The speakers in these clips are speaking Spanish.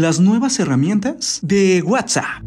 las nuevas herramientas de WhatsApp.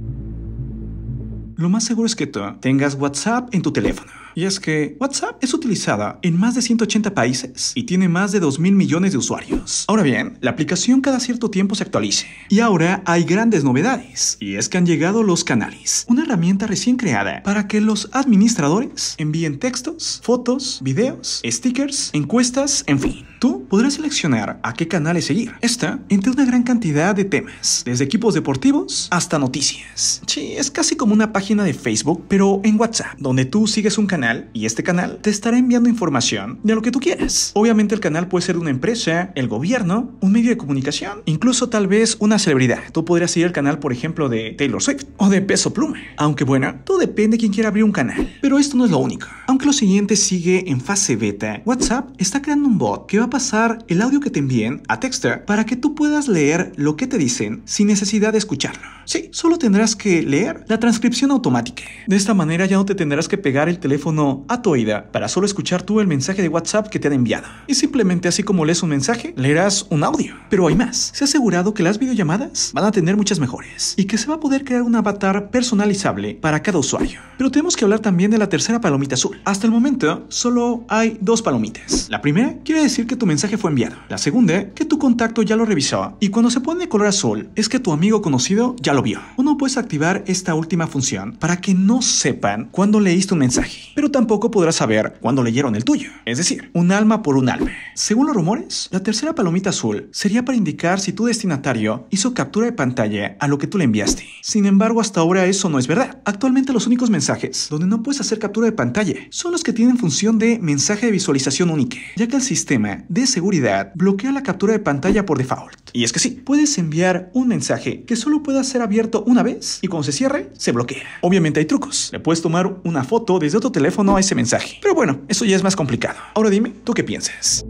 Lo más seguro es que tú tengas WhatsApp en tu teléfono. Y es que WhatsApp es utilizada en más de 180 países y tiene más de 2 mil millones de usuarios. Ahora bien, la aplicación cada cierto tiempo se actualice. Y ahora hay grandes novedades. Y es que han llegado los canales, una herramienta recién creada para que los administradores envíen textos, fotos, videos, stickers, encuestas, en fin. Tú podrás seleccionar a qué canales seguir. Esta entre una gran cantidad de temas, desde equipos deportivos hasta noticias. Sí, es casi como una página de Facebook, pero en WhatsApp, donde tú sigues un canal y este canal te estará enviando información de lo que tú quieras. Obviamente el canal puede ser una empresa, el gobierno, un medio de comunicación, incluso tal vez una celebridad. Tú podrías seguir el canal, por ejemplo, de Taylor Swift o de Peso Plume Aunque bueno, todo depende de quién quiera abrir un canal. Pero esto no es lo único. Aunque lo siguiente sigue en fase beta, WhatsApp está creando un bot que va a pasar el audio que te envíen a Texter para que tú puedas leer lo que te dicen sin necesidad de escucharlo. Sí, solo tendrás que leer la transcripción automática. De esta manera ya no te tendrás que pegar el teléfono a tu oída para solo escuchar tú el mensaje de WhatsApp que te han enviado. Y simplemente así como lees un mensaje, leerás un audio. Pero hay más. Se ha asegurado que las videollamadas van a tener muchas mejores y que se va a poder crear un avatar personalizable para cada usuario. Pero tenemos que hablar también de la tercera palomita azul. Hasta el momento, solo hay dos palomitas. La primera quiere decir que tu mensaje fue enviado. La segunda, que tu contacto ya lo revisó y cuando se pone de color azul es que tu amigo conocido ya lo vio. Uno no puedes activar esta última función para que no sepan cuándo leíste un mensaje, pero tampoco podrás saber cuándo leyeron el tuyo. Es decir, un alma por un alma. Según los rumores, la tercera palomita azul sería para indicar si tu destinatario hizo captura de pantalla a lo que tú le enviaste. Sin embargo, hasta ahora eso no es verdad. Actualmente los únicos mensajes donde no puedes hacer captura de pantalla son los que tienen función de mensaje de visualización única, ya que el sistema de seguridad bloquea la captura de pantalla por default. Y es que sí, puedes enviar un mensaje que solo pueda ser abierto una vez y cuando se cierre, se bloquea. Obviamente hay trucos. Le puedes tomar una foto desde otro teléfono a ese mensaje. Pero bueno, eso ya es más complicado. Ahora dime, ¿tú qué piensas?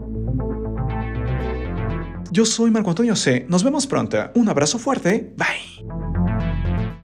Yo soy Marco Antonio C. Nos vemos pronto. Un abrazo fuerte. Bye.